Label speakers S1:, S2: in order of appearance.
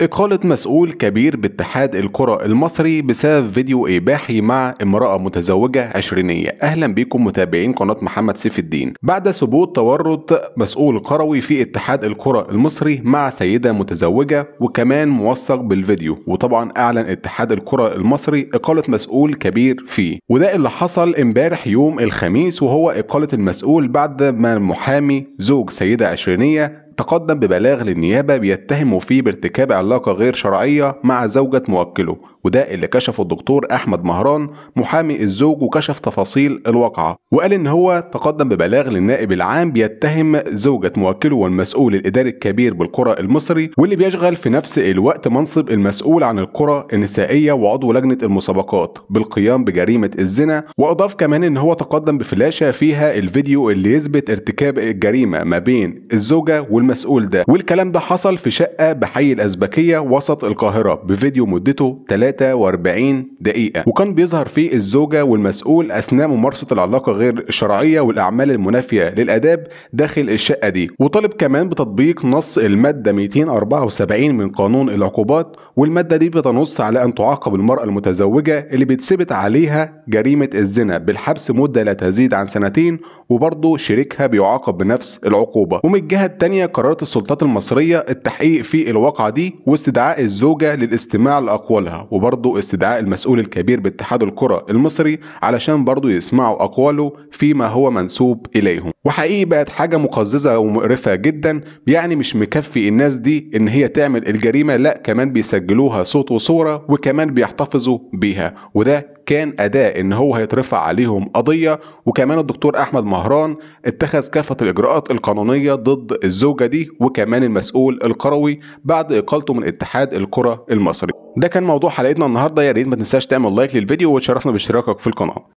S1: إقالة مسؤول كبير باتحاد الكرة المصري بسبب فيديو إباحي مع امرأة متزوجة عشرينية أهلا بكم متابعين قناة محمد سيف الدين بعد ثبوت تورط مسؤول قروي في اتحاد الكرة المصري مع سيدة متزوجة وكمان موثق بالفيديو وطبعا أعلن اتحاد الكرة المصري إقالة مسؤول كبير فيه وده اللي حصل امبارح يوم الخميس وهو إقالة المسؤول بعد ما المحامي زوج سيدة عشرينية تقدم ببلاغ للنيابة بيتهمه فيه بارتكاب علاقة غير شرعية مع زوجة موكله وده اللي كشفه الدكتور أحمد مهران محامي الزوج وكشف تفاصيل الواقعة وقال إن هو تقدم ببلاغ للنائب العام بيتهم زوجة موكله والمسؤول الإداري الكبير بالقرى المصري واللي بيشغل في نفس الوقت منصب المسؤول عن القرى النسائية وعضو لجنة المسابقات بالقيام بجريمة الزنا وأضاف كمان إن هو تقدم بفلاشة فيها الفيديو اللي يثبت ارتكاب الجريمة ما بين الزوجة وال المسؤول ده والكلام ده حصل في شقة بحي الأزبكية وسط القاهرة بفيديو مدته 43 دقيقة وكان بيظهر فيه الزوجة والمسؤول أثناء ممارسة العلاقة غير الشرعية والأعمال المنافية للآداب داخل الشقة دي وطالب كمان بتطبيق نص المادة 274 من قانون العقوبات والمادة دي بتنص على أن تعاقب المرأة المتزوجة اللي بيتثبت عليها جريمة الزنا بالحبس مدة لا تزيد عن سنتين وبرضه شريكها بيعاقب بنفس العقوبة ومن الجهة التانية قررت السلطات المصرية التحقيق في الواقعة دي واستدعاء الزوجة للاستماع لأقوالها وبرضه استدعاء المسؤول الكبير باتحاد الكرة المصري علشان برضه يسمعوا أقواله فيما هو منسوب إليهم وحقيقي بقت حاجة مقززة ومقرفة جدا يعني مش مكفي الناس دي ان هي تعمل الجريمة لا كمان بيسجلوها صوت وصورة وكمان بيحتفظوا بيها وده كان أداء إن هو هيترفع عليهم قضية وكمان الدكتور أحمد مهران اتخذ كافة الإجراءات القانونية ضد الزوجة دي وكمان المسؤول القروي بعد إقالته من اتحاد الكرة المصري ده كان موضوع حلقتنا النهارده يا ريت ما تنساش تعمل لايك للفيديو وتشرفنا باشتراكك في القناه